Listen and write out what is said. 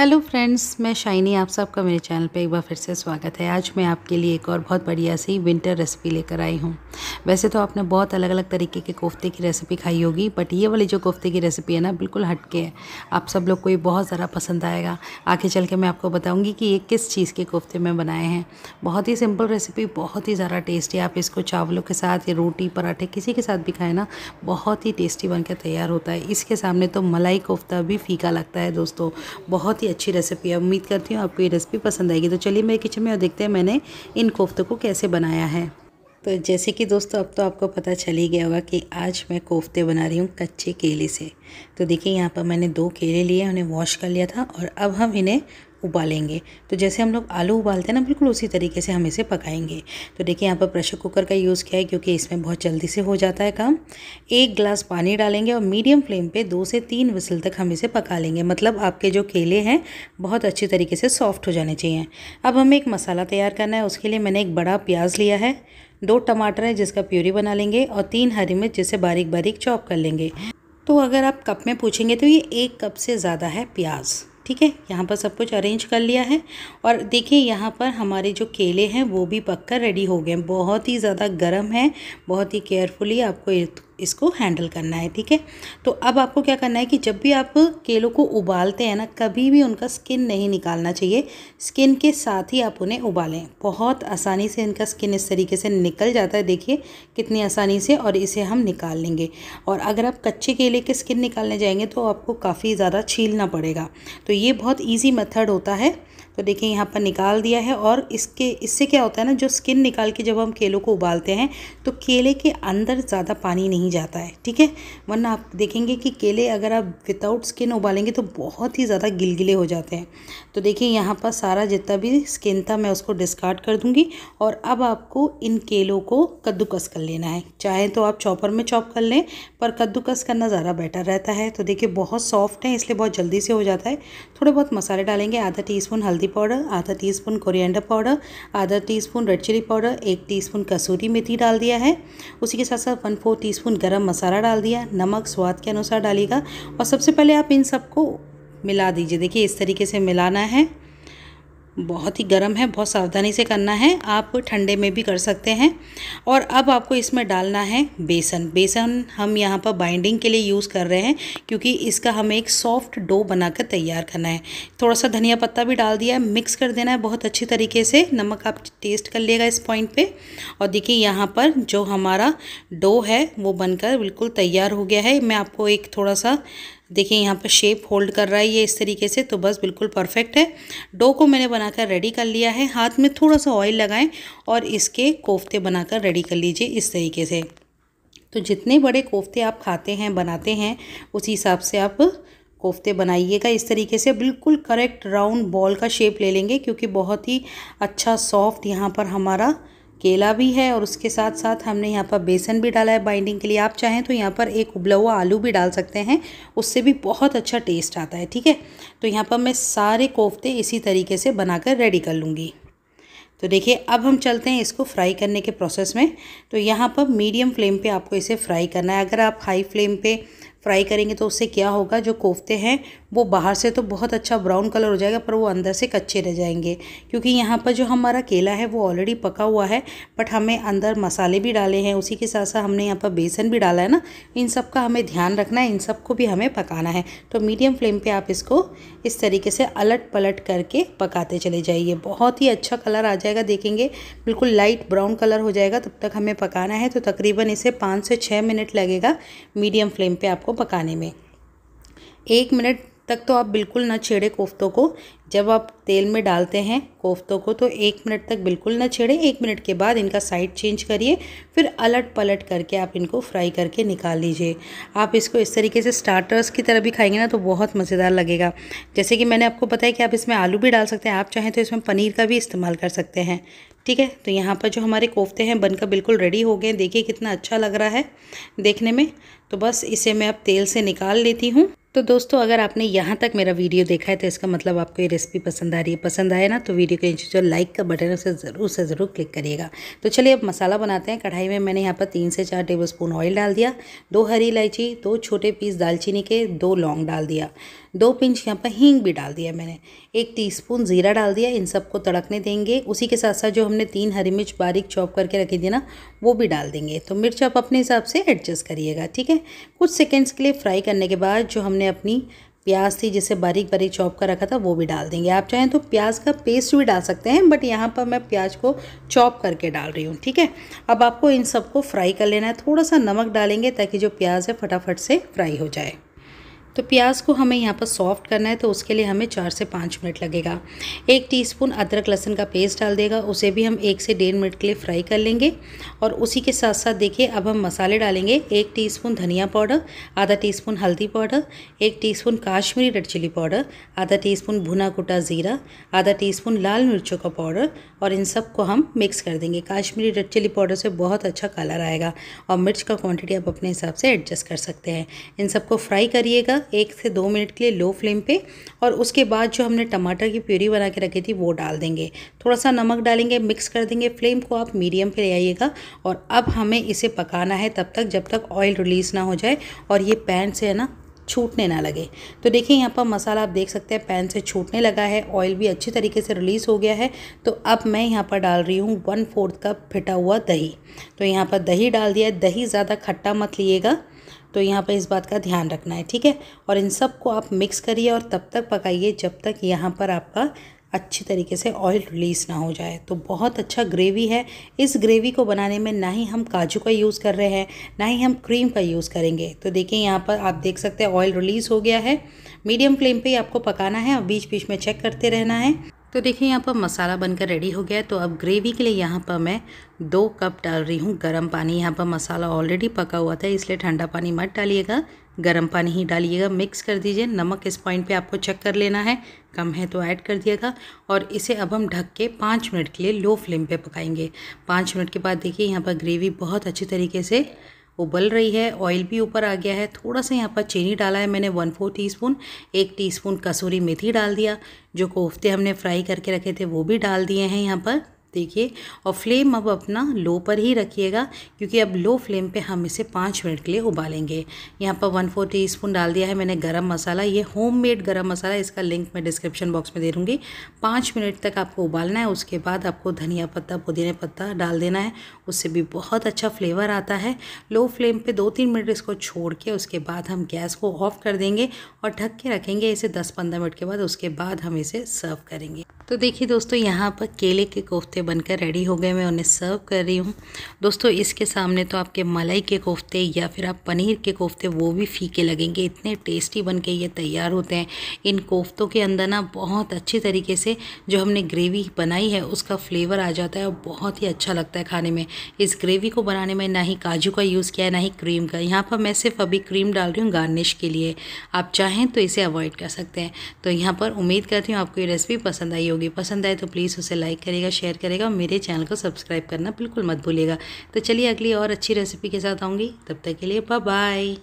hello friends मैं shiny आप सबका मेरे चैनल पे एक बार फिर से स्वागत है आज मैं आपके लिए एक और बहुत बढ़िया सी विंटर रेसिपी लेकर आई हूँ वैसे तो आपने बहुत अलग अलग तरीके के कोफ्ते की रेसिपी खाई होगी बट ये वाली जो कोफ्ते की रेसिपी है ना बिल्कुल हटके है आप सब लोग को ये बहुत ज़्यादा पसंद आएगा आगे चल के मैं आपको बताऊँगी कि ये किस चीज़ के कोफ्ते में बनाए हैं बहुत ही सिंपल रेसिपी बहुत ही ज़्यादा टेस्टी आप इसको चावलों के साथ या रोटी पराठे किसी के साथ भी खाएँ ना बहुत ही टेस्टी बनकर तैयार होता है इसके सामने तो मलाई कोफ्ता भी फीका लगता है दोस्तों बहुत ही अच्छी रेसिपी है उम्मीद करती हूँ आपको ये रेसिपी पसंद आएगी तो चलिए मेरे किचन में और देखते हैं मैंने इन कोफ्तों को कैसे बनाया है तो जैसे कि दोस्तों अब तो आपको पता चल ही गया होगा कि आज मैं कोफ्ते बना रही हूँ कच्चे केले से तो देखिए यहाँ पर मैंने दो केले लिए उन्हें वॉश कर लिया था और अब हम इन्हें उबालेंगे तो जैसे हम लोग आलू उबालते हैं ना बिल्कुल उसी तरीके से हम इसे पकाएंगे तो देखिए यहाँ पर प्रेशर कुकर का यूज़ किया है क्योंकि इसमें बहुत जल्दी से हो जाता है काम एक ग्लास पानी डालेंगे और मीडियम फ्लेम पे दो से तीन विसल तक हम इसे पका लेंगे मतलब आपके जो केले हैं बहुत अच्छी तरीके से सॉफ्ट हो जाने चाहिए अब हमें एक मसाला तैयार करना है उसके लिए मैंने एक बड़ा प्याज लिया है दो टमाटर है जिसका प्यूरी बना लेंगे और तीन हरी मिर्च जिसे बारीक बारीक चॉप कर लेंगे तो अगर आप कप में पूछेंगे तो ये एक कप से ज़्यादा है प्याज़ ठीक है यहाँ पर सब कुछ अरेंज कर लिया है और देखिए यहाँ पर हमारे जो केले हैं वो भी पक कर रेडी हो गए बहुत ही ज़्यादा गर्म है बहुत ही केयरफुली आपको इसको हैंडल करना है ठीक है तो अब आपको क्या करना है कि जब भी आप केलों को उबालते हैं ना कभी भी उनका स्किन नहीं निकालना चाहिए स्किन के साथ ही आप उन्हें उबालें बहुत आसानी से इनका स्किन इस तरीके से निकल जाता है देखिए कितनी आसानी से और इसे हम निकाल लेंगे और अगर आप कच्चे केले के स्किन निकालने जाएंगे तो आपको काफ़ी ज़्यादा छीलना पड़ेगा तो ये बहुत ईजी मेथड होता है तो देखिए यहाँ पर निकाल दिया है और इसके इससे क्या होता है ना जो स्किन निकाल के जब हम केलों को उबालते हैं तो केले के अंदर ज़्यादा पानी नहीं जाता है ठीक है वरना आप देखेंगे कि केले अगर आप विदाउट स्किन उबालेंगे तो बहुत ही ज़्यादा गिलगिले हो जाते हैं तो देखिए यहाँ पर सारा जितना भी स्किन था मैं उसको डिस्कार्ड कर दूँगी और अब आपको इन केलों को कद्दूकस कर लेना है चाहे तो आप चॉपर में चॉप कर लें पर कद्दूकस करना ज़्यादा बेटर रहता है तो देखिए बहुत सॉफ्ट है इसलिए बहुत जल्दी से हो जाता है थोड़े बहुत मसाले डालेंगे आधा टी स्पून हल्दी पाउडर आधा टीस्पून कोरिएंडर पाउडर आधा टीस्पून रेड चिली पाउडर एक टीस्पून कसूरी मेथी डाल दिया है उसी के साथ साथ वन फोर टी स्पून गर्म मसाला डाल दिया नमक स्वाद के अनुसार डालिएगा और सबसे पहले आप इन सबको मिला दीजिए देखिए इस तरीके से मिलाना है बहुत ही गर्म है बहुत सावधानी से करना है आप ठंडे में भी कर सकते हैं और अब आपको इसमें डालना है बेसन बेसन हम यहाँ पर बाइंडिंग के लिए यूज़ कर रहे हैं क्योंकि इसका हमें एक सॉफ्ट डो बनाकर तैयार करना है थोड़ा सा धनिया पत्ता भी डाल दिया है मिक्स कर देना है बहुत अच्छी तरीके से नमक आप टेस्ट कर लिएगा इस पॉइंट पर और देखिए यहाँ पर जो हमारा डो है वो बनकर बिल्कुल तैयार हो गया है मैं आपको एक थोड़ा सा देखिए यहाँ पर शेप होल्ड कर रहा है ये इस तरीके से तो बस बिल्कुल परफेक्ट है डो को मैंने बनाकर रेडी कर लिया है हाथ में थोड़ा सा ऑयल लगाएं और इसके कोफ्ते बनाकर रेडी कर लीजिए इस तरीके से तो जितने बड़े कोफ्ते आप खाते हैं बनाते हैं उसी हिसाब से आप कोफ्ते बनाइएगा इस तरीके से बिल्कुल करेक्ट राउंड बॉल का शेप ले लेंगे क्योंकि बहुत ही अच्छा सॉफ्ट यहाँ पर हमारा केला भी है और उसके साथ साथ हमने यहाँ पर बेसन भी डाला है बाइंडिंग के लिए आप चाहें तो यहाँ पर एक उबला हुआ आलू भी डाल सकते हैं उससे भी बहुत अच्छा टेस्ट आता है ठीक है तो यहाँ पर मैं सारे कोफ्ते इसी तरीके से बनाकर रेडी कर लूँगी तो देखिए अब हम चलते हैं इसको फ्राई करने के प्रोसेस में तो यहाँ पर मीडियम फ्लेम पे आपको इसे फ्राई करना है अगर आप हाई फ्लेम पे फ्राई करेंगे तो उससे क्या होगा जो कोफ्ते हैं वो बाहर से तो बहुत अच्छा ब्राउन कलर हो जाएगा पर वो अंदर से कच्चे रह जाएंगे क्योंकि यहाँ पर जो हमारा केला है वो ऑलरेडी पका हुआ है बट हमें अंदर मसाले भी डाले हैं उसी के साथ साथ हमने यहाँ पर बेसन भी डाला है ना इन सब का हमें ध्यान रखना है इन सब को भी हमें पकाना है तो मीडियम फ्लेम पर आप इसको इस तरीके से अलट पलट करके पकाते चले जाइए बहुत ही अच्छा कलर आ जाएगा देखेंगे बिल्कुल लाइट ब्राउन कलर हो जाएगा तब तक हमें पकाना है तो तकरीबन इसे पाँच से छः मिनट लगेगा मीडियम फ्लेम पर आपको को पकाने में एक मिनट तक तो आप बिल्कुल ना छेड़े कोफ्तों को जब आप तेल में डालते हैं कोफ्तों को तो एक मिनट तक बिल्कुल ना छेड़े एक मिनट के बाद इनका साइड चेंज करिए फिर अलट पलट करके आप इनको फ्राई करके निकाल लीजिए आप इसको इस तरीके से स्टार्टर्स की तरह भी खाएंगे ना तो बहुत मज़ेदार लगेगा जैसे कि मैंने आपको बताया कि आप इसमें आलू भी डाल सकते हैं आप चाहें तो इसमें पनीर का भी इस्तेमाल कर सकते हैं ठीक है तो यहाँ पर जो हमारे कोफ्ते हैं बनकर बिल्कुल रेडी हो गए देखिए कितना अच्छा लग रहा है देखने में तो बस इसे मैं अब तेल से निकाल लेती हूँ तो दोस्तों अगर आपने यहाँ तक मेरा वीडियो देखा है तो इसका मतलब आपको ये रेसिपी पसंद आ रही है पसंद आए ना तो वीडियो के नीचे जो लाइक का बटन है उसे ज़रूर से ज़रूर क्लिक करिएगा तो चलिए अब मसाला बनाते हैं कढ़ाई में मैंने यहाँ पर तीन से चार टेबल स्पून ऑयल डाल दिया दो हरी इलायची दो छोटे पीस दालचीनी के दो लौंग डाल दिया दो पिंच यहाँ पर हींग भी डाल दिया मैंने एक टीस्पून ज़ीरा डाल दिया इन सबको तड़कने देंगे उसी के साथ साथ जो हमने तीन हरी मिर्च बारीक चॉप करके रखी थी ना वो भी डाल देंगे तो मिर्च आप अपने हिसाब से एडजस्ट करिएगा ठीक है कुछ सेकेंड्स के लिए फ्राई करने के बाद जो हमने अपनी प्याज थी जिसे बारीक बारीक चॉप कर रखा था वो भी डाल देंगे आप चाहें तो प्याज का पेस्ट भी डाल सकते हैं बट यहाँ पर मैं प्याज को चॉप करके डाल रही हूँ ठीक है अब आपको इन सबको फ्राई कर लेना है थोड़ा सा नमक डालेंगे ताकि जो प्याज है फटाफट से फ्राई हो जाए तो प्याज को हमें यहाँ पर सॉफ्ट करना है तो उसके लिए हमें चार से पाँच मिनट लगेगा एक टीस्पून अदरक लहसुन का पेस्ट डाल देगा उसे भी हम एक से डेढ़ मिनट के लिए फ्राई कर लेंगे और उसी के साथ साथ देखिए अब हम मसाले डालेंगे एक टीस्पून धनिया पाउडर आधा टीस्पून हल्दी पाउडर एक teaspoon Kashmiri red chilli powder आधा टीस्पून भुना कुटा ज़ीरा आधा टीस्पून लाल मिर्चों का पाउडर और इन सब को हम मिक्स कर देंगे काश्मीरी रेड चिली पाउडर से बहुत अच्छा कलर आएगा और मिर्च का क्वांटिटी आप अपने हिसाब से एडजस्ट कर सकते हैं इन सबको फ्राई करिएगा एक से दो मिनट के लिए लो फ्लेम पे और उसके बाद जो हमने टमाटर की प्यूरी बना के रखी थी वो डाल देंगे थोड़ा सा नमक डालेंगे मिक्स कर देंगे फ्लेम को आप मीडियम पे ले आइएगा और अब हमें इसे पकाना है तब तक जब तक ऑयल रिलीज़ ना हो जाए और ये पैन से है ना छूटने ना लगे तो देखिए यहाँ पर मसाला आप देख सकते हैं पैन से छूटने लगा है ऑयल भी अच्छी तरीके से रिलीज़ हो गया है तो अब मैं यहाँ पर डाल रही हूँ वन फोर्थ कप फिटा हुआ दही तो यहाँ पर दही डाल दिया दही ज़्यादा खट्टा मत लीएगा तो यहाँ पर इस बात का ध्यान रखना है ठीक है और इन सब को आप मिक्स करिए और तब तक पकाइए जब तक यहाँ पर आपका अच्छी तरीके से ऑयल रिलीज़ ना हो जाए तो बहुत अच्छा ग्रेवी है इस ग्रेवी को बनाने में ना ही हम काजू का यूज़ कर रहे हैं ना ही हम क्रीम का यूज़ करेंगे तो देखिए यहाँ पर आप देख सकते हैं ऑयल रिलीज़ हो गया है मीडियम फ्लेम पे ही आपको पकाना है और बीच बीच में चेक करते रहना है तो देखिए यहाँ पर मसाला बनकर रेडी हो गया है तो अब ग्रेवी के लिए यहाँ पर मैं दो कप डाल रही हूँ गर्म पानी यहाँ पर मसाला ऑलरेडी पका हुआ था इसलिए ठंडा पानी मत डालिएगा गर्म पानी ही डालिएगा मिक्स कर दीजिए नमक इस पॉइंट पे आपको चेक कर लेना है कम है तो ऐड कर दिएगा और इसे अब हम ढक के पाँच मिनट के लिए लो फ्लेम पर पकाएंगे पाँच मिनट के बाद देखिए यहाँ पर ग्रेवी बहुत अच्छी तरीके से उबल रही है ऑयल भी ऊपर आ गया है थोड़ा सा यहाँ पर चीनी डाला है मैंने वन फोर टी स्पून एक टी स्पून कसूरी मेथी डाल दिया जो कोफ्ते हमने फ्राई करके रखे थे वो भी डाल दिए हैं यहाँ पर देखिए और फ्लेम अब अपना लो पर ही रखिएगा क्योंकि अब लो फ्लेम पे हम इसे पाँच मिनट के लिए उबालेंगे यहाँ पर वन फोर टी स्पून डाल दिया है मैंने गरम मसाला ये होममेड गरम मसाला इसका लिंक मैं डिस्क्रिप्शन बॉक्स में दे दूँगी पाँच मिनट तक आपको उबालना है उसके बाद आपको धनिया पत्ता पुदीने पत्ता डाल देना है उससे भी बहुत अच्छा फ्लेवर आता है लो फ्लेम पर दो तीन मिनट इसको छोड़ के उसके बाद हम गैस को ऑफ कर देंगे और ढक के रखेंगे इसे दस पंद्रह मिनट के बाद उसके बाद हम इसे सर्व करेंगे तो देखिए दोस्तों यहाँ पर केले के कोफ्ते बनकर रेडी हो गए मैं उन्हें सर्व कर रही हूँ दोस्तों इसके सामने तो आपके मलाई के कोफ्ते या फिर आप पनीर के कोफ्ते वो भी फीके लगेंगे इतने टेस्टी बन के ये तैयार होते हैं इन कोफ्तों के अंदर ना बहुत अच्छी तरीके से जो हमने ग्रेवी बनाई है उसका फ्लेवर आ जाता है और बहुत ही अच्छा लगता है खाने में इस ग्रेवी को बनाने में ना ही काजू का यूज़ किया है ना ही क्रीम का यहाँ पर मैं सिर्फ अभी क्रीम डाल रही हूँ गार्निश के लिए आप चाहें तो इसे अवॉइड कर सकते हैं तो यहाँ पर उम्मीद करती हूँ आपको ये रेसिपी पसंद आई होगी वीडियो पसंद आए तो प्लीज़ उसे लाइक करेगा शेयर करेगा और मेरे चैनल को सब्सक्राइब करना बिल्कुल मत भूलिएगा तो चलिए अगली और अच्छी रेसिपी के साथ आऊँगी तब तक के लिए बाय